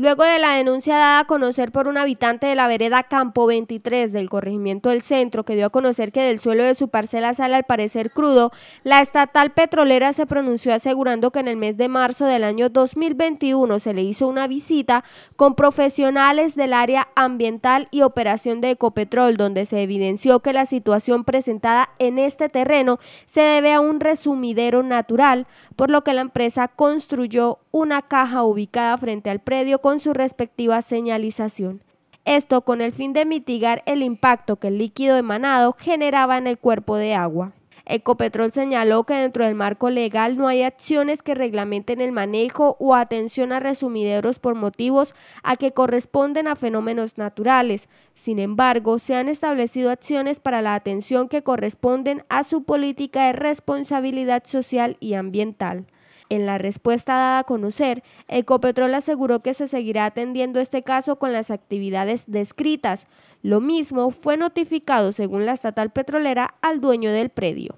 Luego de la denuncia dada a conocer por un habitante de la vereda Campo 23 del corregimiento del centro, que dio a conocer que del suelo de su parcela sale al parecer crudo, la estatal petrolera se pronunció asegurando que en el mes de marzo del año 2021 se le hizo una visita con profesionales del área ambiental y operación de Ecopetrol, donde se evidenció que la situación presentada en este terreno se debe a un resumidero natural, por lo que la empresa construyó una caja ubicada frente al predio con su respectiva señalización. Esto con el fin de mitigar el impacto que el líquido emanado generaba en el cuerpo de agua. Ecopetrol señaló que dentro del marco legal no hay acciones que reglamenten el manejo o atención a resumideros por motivos a que corresponden a fenómenos naturales. Sin embargo, se han establecido acciones para la atención que corresponden a su política de responsabilidad social y ambiental. En la respuesta dada a conocer, Ecopetrol aseguró que se seguirá atendiendo este caso con las actividades descritas. Lo mismo fue notificado, según la estatal petrolera, al dueño del predio.